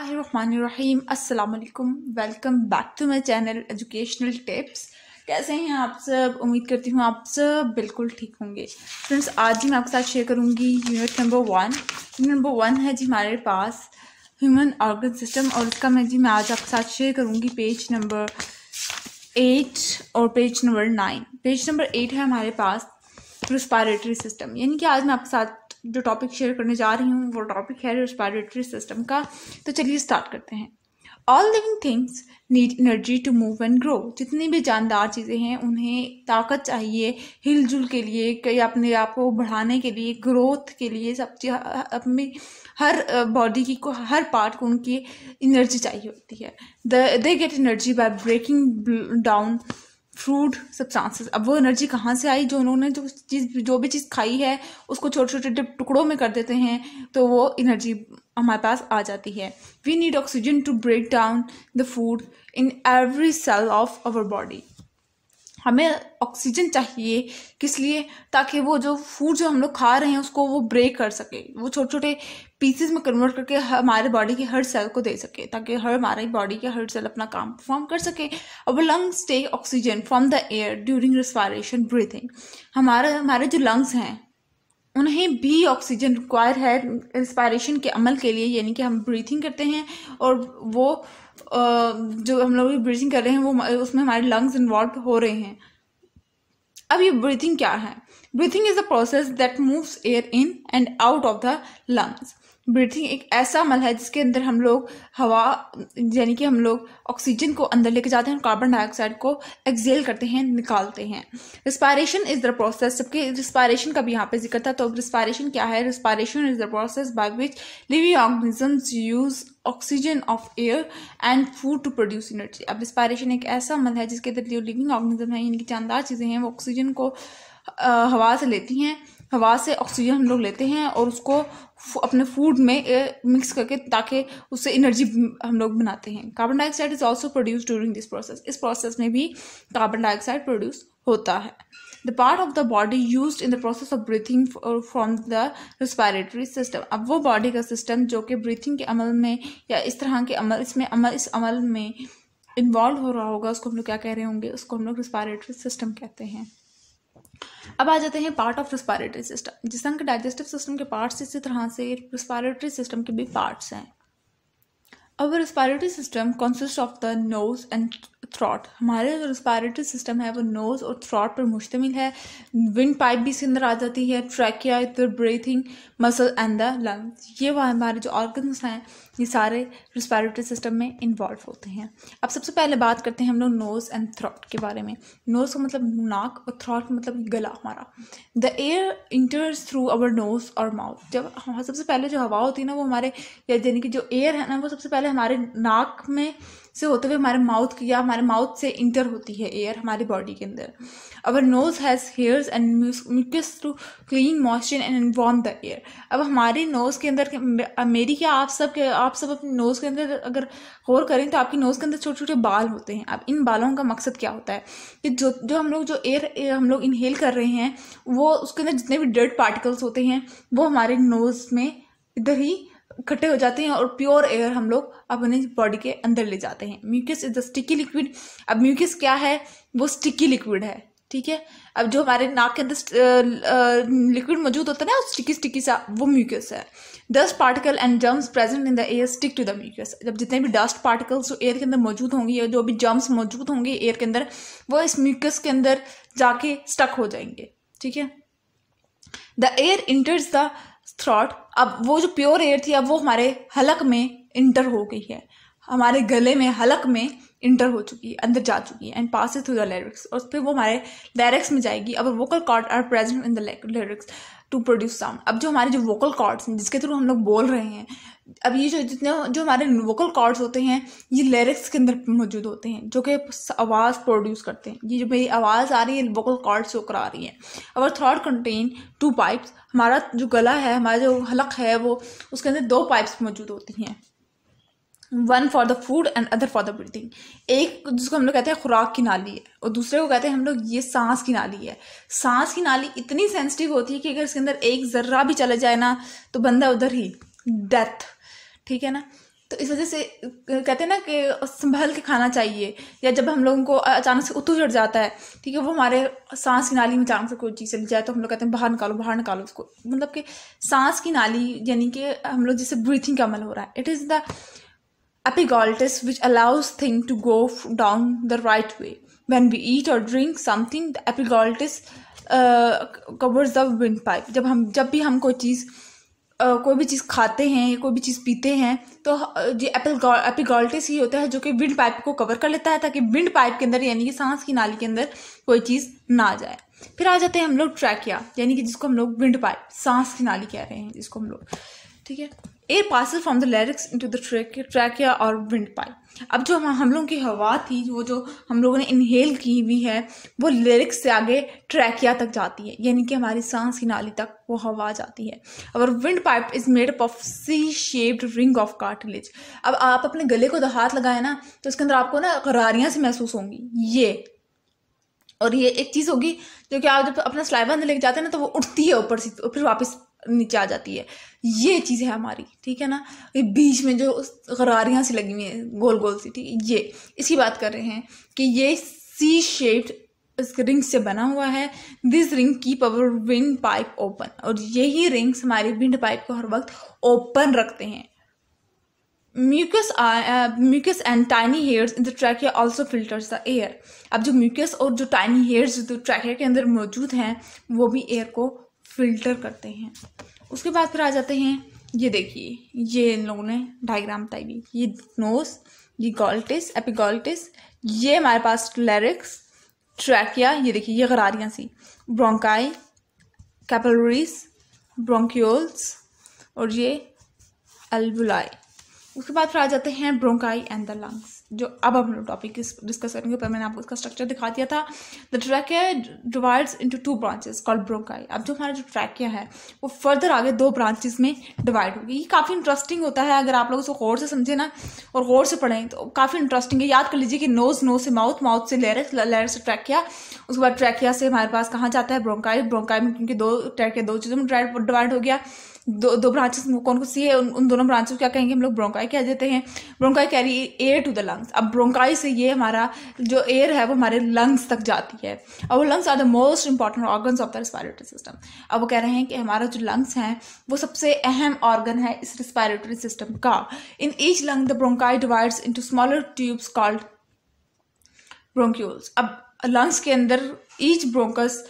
असलकम welcome back to my channel educational tips कैसे हैं आप सब उम्मीद करती हूँ आप सब बिल्कुल ठीक होंगे फ्रेंड्स आज ही मैं आपके साथ शेयर करूँगी unit number one unit number one है जी हमारे पास ह्यूमन ऑर्गन सिस्टम और उसका मैं जी मैं आज आपके साथ शेयर करूँगी पेज नंबर एट और page number nine page number eight है हमारे पास रिस्पायरेटरी सिस्टम यानी कि आज मैं आपके साथ जो टॉपिक शेयर करने जा रही हूँ वो टॉपिक है रेस्पायरेटरी सिस्टम का तो चलिए स्टार्ट करते हैं all living things need energy to move and grow जितनी भी जानदार चीज़ें हैं उन्हें ताकत चाहिए हिलजुल के लिए कई अपने आप को बढ़ाने के लिए ग्रोथ के लिए सब चीज अपनी हर बॉडी की को हर पार्ट को उनकी एनर्जी चाहिए होती है the they get energy by breaking down food chances अब वो एनर्जी कहाँ से आई जो उन्होंने जो चीज़ जो भी चीज़ खाई है उसको छोटे छोटे टुकड़ों में कर देते हैं तो वो एनर्जी हमारे पास आ जाती है we need oxygen to break down the food in every cell of our body हमें ऑक्सीजन चाहिए किस लिए ताकि वो जो फूड जो हम लोग खा रहे हैं उसको वो ब्रेक कर सके वो छोटे छोटे पीसेस में कन्वर्ट करके हमारे बॉडी के हर सेल को दे सके ताकि हर हमारे बॉडी के हर सेल अपना काम परफॉर्म कर सके अब lungs take oxygen from the air during respiration breathing हमारे हमारे जो लंग्स हैं उन्हें भी ऑक्सीजन रिक्वायर है इंस्पायरेशन के अमल के लिए यानी कि हम ब्रीथिंग करते हैं और वो जो हम लोग ब्रीथिंग कर रहे हैं वो उसमें हमारे लंग्स इन्वॉल्व हो रहे हैं अब ये ब्रीथिंग क्या है breathing is a process that moves air in and out of the lungs breathing एक ऐसा अमल है जिसके अंदर हम लोग हवा यानी कि हम लोग ऑक्सीजन को अंदर लेके जाते हैं और कार्बन डाइऑक्साइड को एक्सेल करते हैं निकालते हैं रिस्पायरेशन इज़ द प्रोसेस जबकि रिस्पायरेशन का भी यहाँ पे जिक्र था तो रिस्पायरेशन क्या है respiration is the process by which living organisms use oxygen of air and food to produce energy अब रिस्पायरेशन एक ऐसा अमल है जिसके अंदर जो लिविंग ऑर्गनिज्म है इनकी जानदार चीज़ें हैं वो ऑक्सीजन को हवा से लेती हैं हवा से ऑक्सीजन हम लोग लेते हैं और उसको अपने फूड में मिक्स करके ताकि उससे एनर्जी हम लोग बनाते हैं carbon dioxide is also produce during this process इस प्रोसेस में भी कार्बन डाइऑक्साइड प्रोड्यूस होता है the part of the body use in the process of breathing from the respiratory system अब वो बॉडी का सिस्टम जो कि ब्रीथिंग के अमल में या इस तरह के अमल इसमें अमल इस अमल में इन्वॉल्व हो रहा होगा उसको हम लोग क्या कह रहे होंगे उसको हम लोग रिस्पायरेटरी सिस्टम कहते हैं अब आ जाते हैं पार्ट ऑफ रिस्पायरेटरी सिस्टम के डाइजेस्टिव सिस्टम के पार्ट्स इसी तरह से रिस्पायरेटरी सिस्टम के भी पार्ट्स हैं अब respiratory system consist of the nose and throat हमारे जो रिस्पायरेटरी सिस्टम है वो नोज़ और थ्रॉट पर मुश्तमिल है विंड पाइप भी इसके अंदर आ जाती है ट्रैकिया इधर breathing muscle and the lungs ये वह हमारे जो ऑर्गन्स हैं ये सारे रिस्पायरेटरी सिस्टम में इन्वॉल्व होते हैं अब सबसे पहले बात करते हैं हम लोग नोज़ एंड थ्रॉट के बारे में नोज़ का मतलब नाक और थ्रॉट मतलब गला हमारा the air enters through our nose और माउथ जब सबसे पहले जो हवा होती है ना वो हमारे यानी कि जो एयर है ना वो सबसे पहले हमारे नाक में से होते हुए हमारे माउथ या हमारे माउथ से इंटर होती है एयर हमारी बॉडी के अंदर our nose has hairs and mucus to clean moisture and warm the air अब हमारे नोज़ के अंदर मेरी क्या आप सब के आप सब अपने नोज़ के अंदर अगर गौर करें तो आपकी नोज़ के अंदर छोटे छोटे बाल होते हैं अब इन बालों का मकसद क्या होता है कि जो जो हम लोग जो एयर, एयर हम लोग इनहेल कर रहे हैं वो उसके अंदर जितने भी डर्ट पार्टिकल्स होते हैं वो हमारे नोज़ में इधर ही इकट्ठे हो जाते हैं और प्योर एयर हम लोग अपने बॉडी के अंदर ले जाते हैं mucus is the sticky liquid अब म्यूकस क्या है वो स्टिकी लिक्विड है ठीक है अब जो हमारे नाक के अंदर लिक्विड मौजूद होता है ना स्टिकी स्टिकी सा वो म्यूकस है dust particle and germs present in the air stick to the mucus जब जितने भी डस्ट पार्टिकल्स जो एयर के अंदर मौजूद होंगे या जो भी जर्म्स मौजूद होंगे एयर के अंदर वो इस म्यूकस के अंदर जाके स्टक हो जाएंगे ठीक है the air enters the throat अब वो जो प्योर एयर थी अब वो हमारे हलक में इंटर हो गई है हमारे गले में हलक में इंटर हो चुकी है अंदर जा चुकी है and pass through the larynx और फिर वो हमारे लिरिक्स में जाएगी अब vocal cord are present in the larynx to produce sound अब जो हमारे जो वोकल कॉर्ड्स हैं जिसके थ्रू हम लोग बोल रहे हैं अब ये जो जितने जो हमारे वोकल कॉर्ड्स होते हैं ये लिरिक्स के अंदर मौजूद होते हैं जो कि आवाज़ प्रोड्यूस करते हैं ये जो मेरी आवाज़ आ रही है वोकल कॉर्ड्स होकर आ रही है our throat contain two pipes हमारा जो गला है हमारा जो हलक है वो उसके अंदर दो पाइप्स मौजूद होती हैं one for the food and other for the breathing एक जिसको हम लोग कहते हैं खुराक की नाली है और दूसरे को कहते हैं हम लोग ये सांस की नाली है सांस की नाली इतनी सेंसिटिव होती है कि अगर इसके अंदर एक ज़र्रा भी चला जाए ना तो बंदा उधर ही डेथ ठीक है ना तो इस वजह से कहते हैं ना कि संभल के खाना चाहिए या जब हम लोगों को अचानक से उतू चढ़ जाता है ठीक है वो हमारे सांस की नाली में अचानक से कोई चीज़ चली जाए तो हम लोग कहते हैं बाहर निकालो बाहर निकालो उसको मतलब कि सांस की नाली यानी कि हम लोग जिससे ब्रीथिंग का अमल हो रहा है it is the epiglottis which allows thing to go down the right way when we eat और drink something the epiglottis covers the wind pipe जब हम जब भी हम कोई चीज़ कोई भी चीज़ खाते हैं या कोई भी चीज़ पीते हैं तो ये एपल एपिगॉल्टिस ही होता है जो कि विंड पाइप को कवर कर लेता है ताकि विंड पाइप के अंदर यानी कि सांस की नाली के अंदर कोई चीज़ ना जाए फिर आ जाते हैं हम लोग ट्रैकिया यानी कि जिसको हम लोग विंड पाइप सांस की नाली कह रहे हैं जिसको हम लोग ठीक है air passes from the larynx into the trachea और विंड पाइप अब जो हम लोगों की हवा थी वो जो हम लोगों ने इनहेल की हुई है वो लिरिक्स से आगे ट्रैकिया तक जाती है यानी कि हमारी सांस की नाली तक वो हवा जाती है और wind pipe is made up of C shaped ring of cartilage अब आप अपने गले को हाथ लगाए ना तो उसके अंदर आपको ना करारियाँ से महसूस होंगी ये और ये एक चीज़ होगी जो कि आप जब अपना स्लाइबा अंदर लेके जाते हैं ना तो वो उठती है ऊपर से तो फिर वापस नीचे आ जाती है ये चीज़ है हमारी ठीक है ना ये बीच में जो गरारियाँ सी लगी हुई हैं गोल गोल सी ठीक है ये इसकी बात कर रहे हैं कि ये सी शेप्ड इस रिंग से बना हुआ है दिस रिंग की पवर विंड पाइप ओपन और यही रिंग्स हमारे विंड पाइप को हर वक्त ओपन रखते हैं mucus mucus and tiny hairs in the trachea also filters the air अब जो म्यूकस और जो टाइनी हेयर्स जो ट्रैकिया के अंदर मौजूद हैं वो भी एयर को फिल्टर करते हैं उसके बाद फिर आ जाते हैं ये देखिए ये इन लोगों ने डायग्राम बताई हुई ये नोस ये गोल्टिस एपिगोल्टिस ये हमारे पास लैरिक्स ट्रैकिया ये देखिए ये गरारियाँ सी ब्रोंकाई कैपलरीज ब्रोंक्योल्स और ये अल्बुलाई उसके बाद फिर आ जाते हैं ब्रोंकाई एंड द लंग्स जो अब हम लोग टॉपिक डिस्कस करेंगे पर मैंने आपको इसका स्ट्रक्चर दिखा दिया था द है divides into two branches called bronchi अब जो हमारा जो ट्रैकिया है वो फर्दर आगे दो ब्रांचेस में डिवाइड होगी ये काफ़ी इंटरेस्टिंग होता है अगर आप लोग उसको गौर से समझें ना और गौर से पढ़ें तो काफ़ी इंटरेस्टिंग है याद कर लीजिए कि नोज नोज से माउथ माउथ से लेर लेर से किया उसके बाद ट्रैकिया से हमारे पास कहाँ जाता है ब्रोंकाई ब्रोंकाई में क्योंकि दो ट्रैकिया दो चीज़ों में डिवाइड हो गया दो दो ब्रांचेस कौन कौन सी है उन, उन दोनों ब्रांचेस क्या कहेंगे हम लोग ब्रोंकाई कह देते हैं bronchi carry air to the lungs अब ब्रोंकाई से ये हमारा जो एयर है वो हमारे लंग्स तक जाती है और वो lungs are the most important organ of the respiratory system अब वो कह रहे हैं कि हमारा जो लंग्स हैं वो सबसे अहम ऑर्गन है इस रिस्पायरेटरी सिस्टम का in each lung the bronchi divides into smaller tubes called bronchioles अब लंग्स के अंदर ईच ब्रोंकस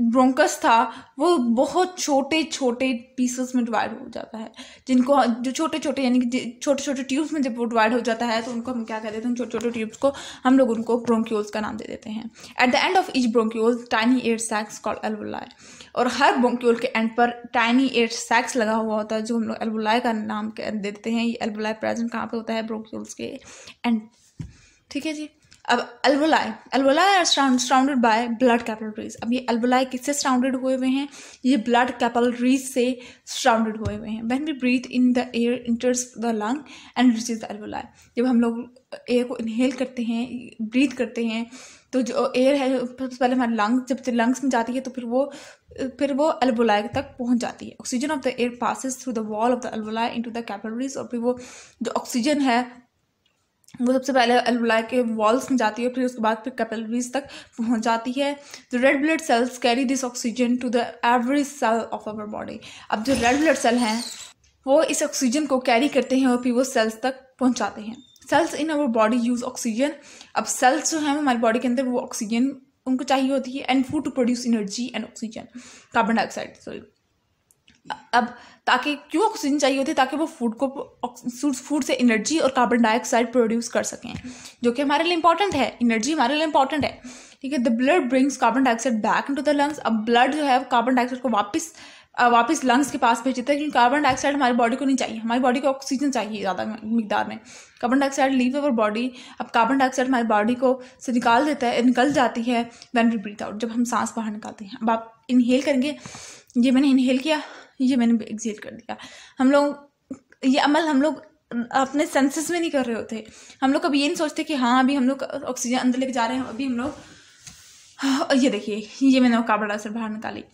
ब्रोंकस था वो बहुत छोटे छोटे पीसेस में डिवाइड हो जाता है जिनको जो छोटे छोटे यानी कि छोटे छोटे ट्यूब्स में जब वो डिवाइड हो जाता है तो उनको हम क्या कर देते हैं तो छोटे छोटे ट्यूब्स को हम लोग उनको ब्रोंक्यूल्स का नाम दे देते हैं at the end of each bronchiole tiny air sacs call alveoli और हर ब्रोंक्यूल के एंड पर टाइनी एयर सैक्स लगा हुआ होता है जो हम लोग एल्वोलाई का नाम देते हैं ये एल्वोलाई प्रेजेंट कहाँ पर होता है ब्रोंक्यूल्स के एंड ठीक है जी अब alveoli alveoli are surrounded by blood capillaries अब ये अल्वोलाई किससे सराउंडेड हुए हुए हैं ये ब्लड कैपलरीज से सराउंडेड हुए हुए हैं when we breathe in the air enters the lung and reaches the alveoli जब हम लोग एयर को इनहेल करते हैं ब्रीथ करते हैं तो जो एयर है सबसे पहले हमारे लंग्स जब लंग्स तो में जाती है तो फिर वो फिर वो अल्वोलाई तक पहुंच जाती है oxygen of the air passes through the wall of the alveoli into the capillaries और फिर वो जो ऑक्सीजन है वो सबसे पहले अलवलाई के वॉल्स में जाती है फिर उसके बाद फिर कैपिलरीज तक पहुंच जाती है the red blood cells carry this oxygen to the every cell of our body अब जो रेड ब्लड सेल हैं वो इस ऑक्सीजन को कैरी करते हैं और फिर वो सेल्स तक पहुंचाते हैं cells in our body use oxygen अब सेल्स जो हैं हमारी बॉडी के अंदर वो ऑक्सीजन उनको चाहिए होती है and food to produce energy and oxygen carbon dioxide sorry अब ताकि क्यों ऑक्सीजन चाहिए होती है ताकि वो फूड को फूड से एनर्जी और कार्बन डाइऑक्साइड प्रोड्यूस कर सकें जो कि हमारे लिए इंपॉर्टेंट है एनर्जी हमारे लिए इंपॉर्टेंट है ठीक है the blood brings carbon dioxide back into the lungs अब ब्लड जो है वो कार्बन डाइऑक्साइड को वापस वापस लंग्स के पास भेज देता है क्योंकि कार्बन डाइऑक्साइड हमारी बॉडी को नहीं चाहिए हमारी बॉडी को ऑक्सीजन चाहिए ज़्यादा मिकदार में carbon dioxide leave our body अब कार्बन डाइऑक्साइड हमारी बॉडी को से निकाल देता है निकल जाती है वैन वी ब्रीथ आउट जब हम सांस बाहर निकालते हैं अब आप इनहेल करेंगे ये मैंने इनहेल किया ये मैंने एग्जेल कर दिया हम लोग ये अमल हम लोग अपने सेंसेस में नहीं कर रहे होते हम लोग कभी ये नहीं सोचते कि हाँ अभी हम लोग ऑक्सीजन अंदर लेके जा रहे हैं अभी हम लोग ये देखिए ये मैंने कार्बन डाइऑक्साइड बाहर निकाली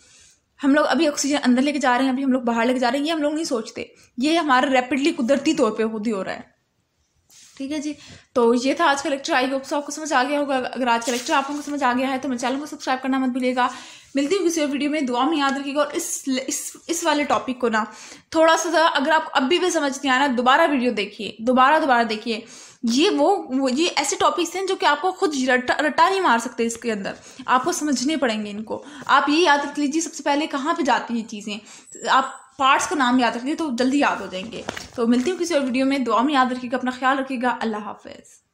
हम लोग अभी ऑक्सीजन अंदर लेके जा रहे हैं अभी हम लोग बाहर लेके जा रहे हैं ये हम लोग नहीं सोचते ये हमारा रैपिडली कुदरती तौर पे खुद ही हो रहा है ठीक है जी तो ये था आज का लेक्चर आई होप सो आपको समझ आ गया होगा अगर आज का लेक्चर आप लोगों को समझ आ गया है तो मेरे चैनल को सब्सक्राइब करना मत भूलिएगा मिलती हूँ किसी वीडियो में दुआ में याद रखिएगा और इस इस इस वाले टॉपिक को ना थोड़ा सा अगर आपको अभी भी समझ नहीं आना दोबारा वीडियो देखिए दोबारा दोबारा देखिए ये वो ये ऐसे टॉपिक्स हैं जो कि आपको खुद रटा रटा नहीं मार सकते इसके अंदर आपको समझने पड़ेंगे इनको आप ये याद रख लीजिए सबसे पहले कहाँ पे जाती हैं चीज़ें आप पार्ट्स का नाम याद रख लीजिए तो जल्दी याद हो जाएंगे तो मिलती हूँ किसी और वीडियो में दुआ में याद रखिएगा अपना ख्याल रखिएगा अल्लाह हाफिज़